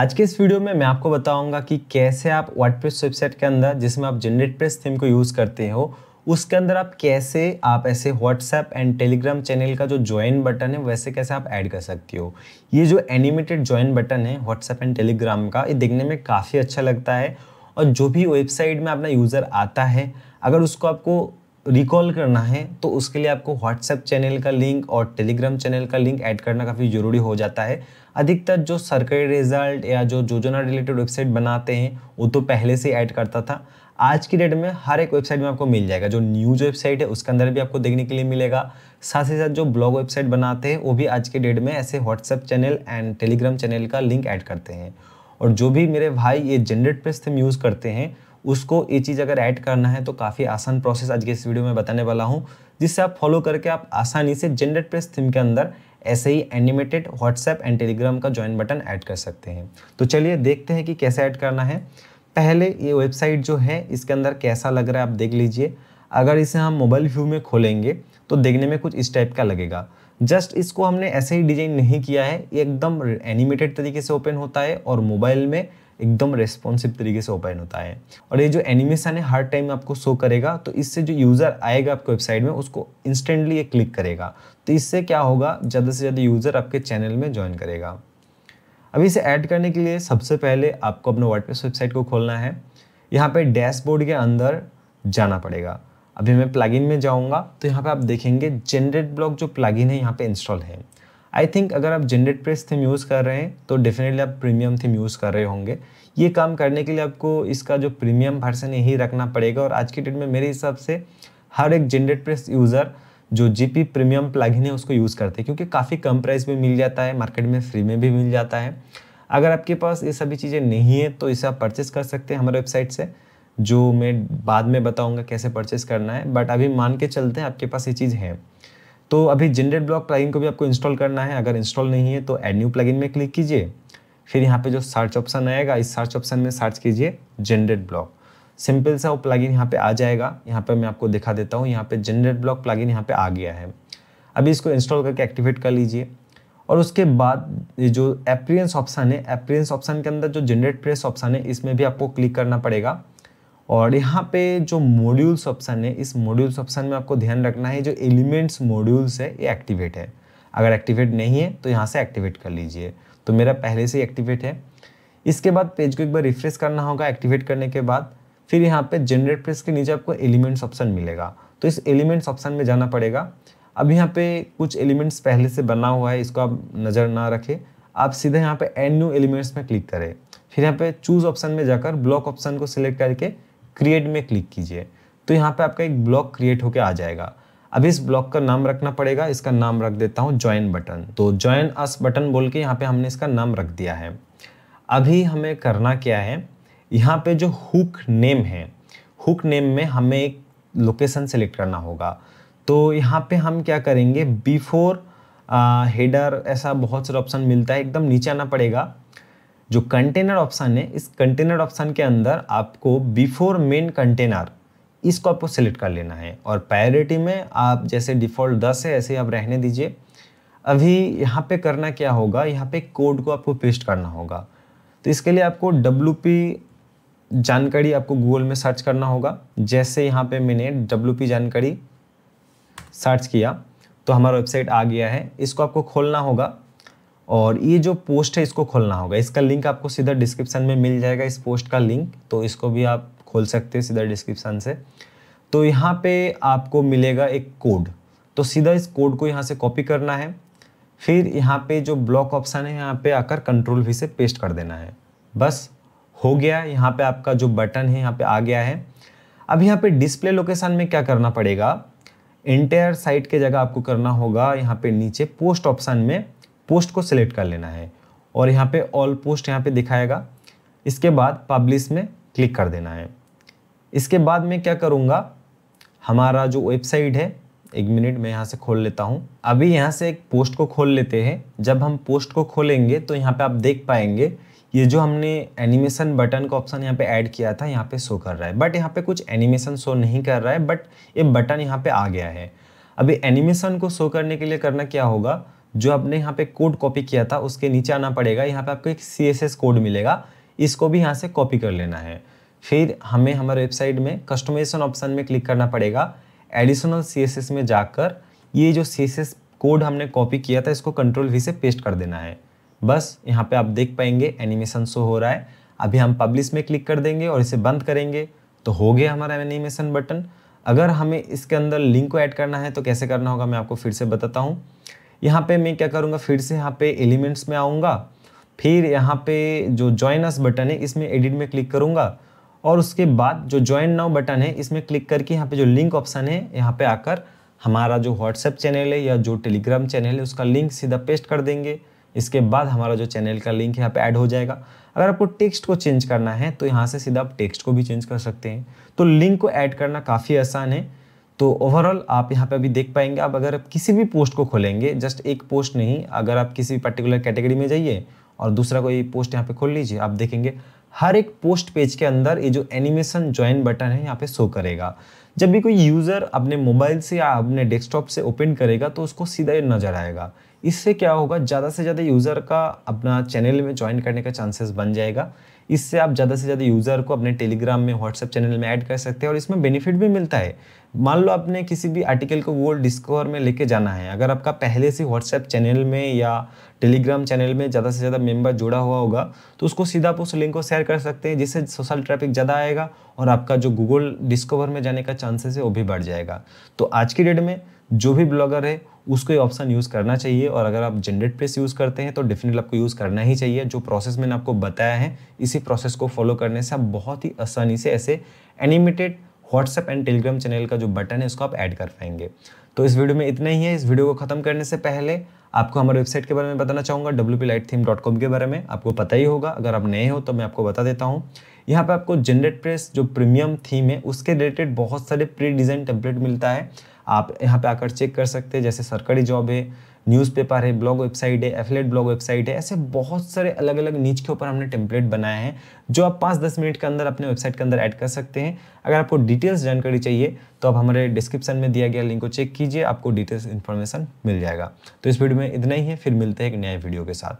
आज के इस वीडियो में मैं आपको बताऊंगा कि कैसे आप वर्डप्रेस वेबसाइट के अंदर जिसमें आप जनरेट प्रेस थीम को यूज़ करते हो उसके अंदर आप कैसे आप ऐसे व्हाट्सएप एंड टेलीग्राम चैनल का जो ज्वाइन बटन है वैसे कैसे आप ऐड कर सकती हो ये जो एनिमेटेड ज्वाइन बटन है व्हाट्सएप एंड टेलीग्राम का ये देखने में काफ़ी अच्छा लगता है और जो भी वेबसाइट में अपना यूज़र आता है अगर उसको आपको रिकॉल करना है तो उसके लिए आपको व्हाट्सएप चैनल का लिंक और टेलीग्राम चैनल का लिंक ऐड करना काफ़ी ज़रूरी हो जाता है अधिकतर जो सरकारी रिजल्ट या जो योजना रिलेटेड वेबसाइट बनाते हैं वो तो पहले से ऐड करता था आज की डेट में हर एक वेबसाइट में आपको मिल जाएगा जो न्यूज़ वेबसाइट है उसके अंदर भी आपको देखने के लिए मिलेगा साथ ही साथ जो ब्लॉग वेबसाइट बनाते हैं वो भी आज के डेट में ऐसे WhatsApp channel and Telegram channel का लिंक ऐड करते हैं और जो भी मेरे भाई ये जनरेट प्रेस यूज़ करते हैं उसको ये चीज़ अगर ऐड करना है तो काफ़ी आसान प्रोसेस आज के इस वीडियो में बताने वाला हूँ जिससे आप फॉलो करके आप आसानी से जेनरेट प्रेस थीम के अंदर ऐसे ही एनिमेटेड व्हाट्सएप एंड टेलीग्राम का ज्वाइन बटन ऐड कर सकते हैं तो चलिए देखते हैं कि कैसे ऐड करना है पहले ये वेबसाइट जो है इसके अंदर कैसा लग रहा है आप देख लीजिए अगर इसे हम मोबाइल व्यू में खोलेंगे तो देखने में कुछ इस टाइप का लगेगा जस्ट इसको हमने ऐसे ही डिजाइन नहीं किया है ये एकदम एनिमेटेड तरीके से ओपन होता है और मोबाइल में एकदम रेस्पॉन्सिव तरीके से ओपन होता है और ये जो एनिमेशन है हर टाइम आपको शो करेगा तो इससे जो यूज़र आएगा आपके वेबसाइट में उसको इंस्टेंटली ये क्लिक करेगा तो इससे क्या होगा ज़्यादा से ज़्यादा यूज़र आपके चैनल में ज्वाइन करेगा अभी इसे ऐड करने के लिए सबसे पहले आपको अपने वर्डप्रेस वेबसाइट को खोलना है यहाँ पे डैशबोर्ड के अंदर जाना पड़ेगा अभी मैं प्लगइन में जाऊँगा तो यहाँ पे आप देखेंगे जनरेट ब्लॉक जो प्लगइन है यहाँ पे इंस्टॉल है आई थिंक अगर आप जनरेट प्रेस थीम यूज़ कर रहे हैं तो डेफिनेटली आप प्रीमियम थीम यूज़ कर रहे होंगे ये काम करने के लिए आपको इसका जो प्रीमियम वर्सन यही रखना पड़ेगा और आज के डेट में मेरे हिसाब से हर एक जनरेट प्रेस यूज़र जो जीपी प्रीमियम प्लगइन है उसको यूज़ करते हैं क्योंकि काफ़ी कम प्राइस में मिल जाता है मार्केट में फ्री में भी मिल जाता है अगर आपके पास ये सभी चीज़ें नहीं है तो इसे आप परचेस कर सकते हैं हमारे वेबसाइट से जो मैं बाद में बताऊंगा कैसे परचेस करना है बट अभी मान के चलते हैं आपके पास ये चीज़ है तो अभी जनरेट ब्लॉक प्लगइन को भी आपको इंस्टॉल करना है अगर इंस्टॉल नहीं है तो एड न्यू प्लगइन में क्लिक कीजिए फिर यहाँ पे जो सर्च ऑप्शन आएगा इस सर्च ऑप्शन में सर्च कीजिए जनरेट ब्लॉक सिंपल सा वो प्लगइन यहाँ पे आ जाएगा यहाँ पे मैं आपको दिखा देता हूँ यहाँ पे जनरेट ब्लॉक प्लगइन यहाँ पे आ गया है अभी इसको इंस्टॉल करके एक्टिवेट कर लीजिए और उसके बाद जो एप्रियंस ऑप्शन है एप्रियंस ऑप्शन के अंदर जो जनरेट प्रेस ऑप्शन है इसमें भी आपको क्लिक करना पड़ेगा और यहाँ पे जो मॉड्यूल्स ऑप्शन है इस मॉड्यूल्स ऑप्शन में आपको ध्यान रखना है जो एलिमेंट्स मॉड्यूल्स है ये एक्टिवेट है अगर एक्टिवेट नहीं है तो यहाँ से एक्टिवेट कर लीजिए तो मेरा पहले से एक्टिवेट है इसके बाद पेज को एक बार रिफ्रेश करना होगा एक्टिवेट करने के बाद फिर यहाँ पे जनरेट प्रेस के नीचे आपको एलिमेंट्स ऑप्शन मिलेगा तो इस एलिमेंट्स ऑप्शन में जाना पड़ेगा अब यहाँ पे कुछ एलिमेंट्स पहले से बना हुआ है इसको आप नज़र ना रखें आप सीधे यहाँ पे एंड न्यू एलिमेंट्स में क्लिक करें फिर यहाँ पे चूज़ ऑप्शन में जाकर ब्लॉक ऑप्शन को सिलेक्ट करके क्रिएट में क्लिक कीजिए तो यहाँ पे आपका एक ब्लॉक क्रिएट होकर आ जाएगा अब इस ब्लॉक का नाम रखना पड़ेगा इसका नाम रख देता हूँ ज्वाइन बटन तो ज्वाइन अस बटन बोल के यहाँ पे हमने इसका नाम रख दिया है अभी हमें करना क्या है यहाँ पे जो हुक नेम है हुक नेम में हमें एक लोकेशन सेलेक्ट करना होगा तो यहाँ पे हम क्या करेंगे बिफोर हेडर ऐसा बहुत सारा ऑप्शन मिलता है एकदम नीचे आना पड़ेगा जो कंटेनर ऑप्शन है इस कंटेनर ऑप्शन के अंदर आपको बिफोर मेन कंटेनर इसको आपको सेलेक्ट कर लेना है और प्रायोरिटी में आप जैसे डिफ़ॉल्ट दस है ऐसे आप रहने दीजिए अभी यहाँ पे करना क्या होगा यहाँ पे कोड को आपको पेस्ट करना होगा तो इसके लिए आपको डब्लू जानकारी आपको गूगल में सर्च करना होगा जैसे यहाँ पे मैंने डब्लू जानकारी सर्च किया तो हमारा वेबसाइट आ गया है इसको आपको खोलना होगा और ये जो पोस्ट है इसको खोलना होगा इसका लिंक आपको सीधा डिस्क्रिप्शन में मिल जाएगा इस पोस्ट का लिंक तो इसको भी आप खोल सकते हैं सीधा डिस्क्रिप्शन से तो यहाँ पे आपको मिलेगा एक कोड तो सीधा इस कोड को यहाँ से कॉपी करना है फिर यहाँ पे जो ब्लॉक ऑप्शन है यहाँ पे आकर कंट्रोल भी से पेस्ट कर देना है बस हो गया यहाँ पे आपका जो बटन है यहाँ पे आ गया है अब यहाँ पे डिस्प्ले लोकेशन में क्या करना पड़ेगा इंटेयर साइट के जगह आपको करना होगा यहाँ पे नीचे पोस्ट ऑप्शन में पोस्ट को सिलेक्ट कर लेना है और यहाँ पे ऑल पोस्ट यहाँ पे दिखाएगा इसके बाद पब्लिश में क्लिक कर देना है इसके बाद मैं क्या करूँगा हमारा जो वेबसाइट है एक मिनट मैं यहाँ से खोल लेता हूँ अभी यहाँ से एक पोस्ट को खोल लेते हैं जब हम पोस्ट को खोलेंगे तो यहाँ पे आप देख पाएंगे ये जो हमने एनिमेशन बटन का ऑप्शन यहाँ पे ऐड किया था यहाँ पे शो कर रहा है बट यहाँ पे कुछ एनिमेशन शो नहीं कर रहा है बट ये बटन यहाँ पे आ गया है अभी एनिमेशन को शो करने के लिए करना क्या होगा जो आपने यहाँ पे कोड कॉपी किया था उसके नीचे आना पड़ेगा यहाँ पे आपको एक सी कोड मिलेगा इसको भी यहाँ से कॉपी कर लेना है फिर हमें हमारे वेबसाइट में कस्टमाइजेशन ऑप्शन में क्लिक करना पड़ेगा एडिशनल सी में जाकर ये जो सी कोड हमने कॉपी किया था इसको कंट्रोल वी से पेस्ट कर देना है बस यहाँ पे आप देख पाएंगे एनिमेशन शो हो रहा है अभी हम पब्लिश में क्लिक कर देंगे और इसे बंद करेंगे तो हो गया हमारा एनिमेशन बटन अगर हमें इसके अंदर लिंक को ऐड करना है तो कैसे करना होगा मैं आपको फिर से बताता हूँ यहाँ पे मैं क्या करूँगा फिर से यहाँ पे एलिमेंट्स में आऊँगा फिर यहाँ पे जो ज्वाइन अस बटन है इसमें एडिट में क्लिक करूँगा और उसके बाद जो ज्वाइन नाउ बटन है इसमें क्लिक करके यहाँ पे जो लिंक ऑप्शन है यहाँ पे आकर हमारा जो व्हाट्सएप चैनल है या जो टेलीग्राम चैनल है उसका लिंक सीधा पेस्ट कर देंगे इसके बाद हमारा जो चैनल का लिंक यहाँ पे ऐड हो जाएगा अगर आपको टेक्स्ट को चेंज करना है तो यहाँ से सीधा आप टेक्स्ट को भी चेंज कर सकते हैं तो लिंक को ऐड करना काफ़ी आसान है तो ओवरऑल आप यहाँ पे अभी देख पाएंगे आप अगर आप किसी भी पोस्ट को खोलेंगे जस्ट एक पोस्ट नहीं अगर आप किसी भी पर्टिकुलर कैटेगरी में जाइए और दूसरा कोई पोस्ट यहाँ पे खोल लीजिए आप देखेंगे हर एक पोस्ट पेज के अंदर ये जो एनिमेशन ज्वाइन बटन है यहाँ पे शो करेगा जब भी कोई यूज़र अपने मोबाइल से या अपने डेस्कटॉप से ओपन करेगा तो उसको सीधा ये नज़र आएगा इससे क्या होगा ज़्यादा से ज़्यादा यूज़र का अपना चैनल में ज्वाइन करने का चांसेस बन जाएगा इससे आप ज़्यादा से ज़्यादा यूज़र को अपने टेलीग्राम में व्हाट्सएप चैनल में ऐड कर सकते हैं और इसमें बेनिफिट भी मिलता है मान लो आपने किसी भी आर्टिकल को वो डिस्कवर में लेके जाना है अगर आपका पहले से व्हाट्सएप चैनल में या टेलीग्राम चैनल में ज़्यादा से ज़्यादा मेंबर जुड़ा हुआ होगा तो उसको सीधा आप उस लिंक को शेयर कर सकते हैं जिससे सोशल ट्रैफिक ज़्यादा आएगा और आपका जो गूगल डिस्कवर में जाने का चांसेस है वो भी बढ़ जाएगा तो आज की डेट में जो भी ब्लॉगर है उसको ये ऑप्शन यूज़ करना चाहिए और अगर आप जनरेट प्रेस यूज़ करते हैं तो डेफिनेटली आपको यूज़ करना ही चाहिए जो प्रोसेस मैंने आपको बताया है इसी प्रोसेस को फॉलो करने से आप बहुत ही आसानी से ऐसे animated WhatsApp and Telegram channel का जो बटन है उसको आप ऐड कर पाएंगे तो इस वीडियो में इतना ही है इस वीडियो को ख़त्म करने से पहले आपको हमारे वेबसाइट के बारे में बताना चाहूँगा डब्ल्यू के बारे में आपको पता ही होगा अगर आप नए हो तो मैं आपको बता देता हूँ यहाँ पर आपको जनरेट प्रेस जो प्रीमियम थीम है उसके रिलेटेड बहुत सारे प्री डिज़ाइन टेम्पलेट मिलता है आप यहाँ पे आकर चेक कर सकते हैं जैसे सरकारी जॉब है न्यूज़पेपर है ब्लॉग वेबसाइट है एफलेट ब्लॉग वेबसाइट है ऐसे बहुत सारे अलग अलग नीच के ऊपर हमने टेम्पलेट बनाए हैं जो आप पाँच दस मिनट के अंदर अपने वेबसाइट के अंदर ऐड कर सकते हैं अगर आपको डिटेल्स जानकारी चाहिए तो आप हमारे डिस्क्रिप्शन में दिया गया लिंक को चेक कीजिए आपको डिटेल्स इन्फॉर्मेशन मिल जाएगा तो इस वीडियो में इतना ही है फिर मिलते हैं एक नए वीडियो के साथ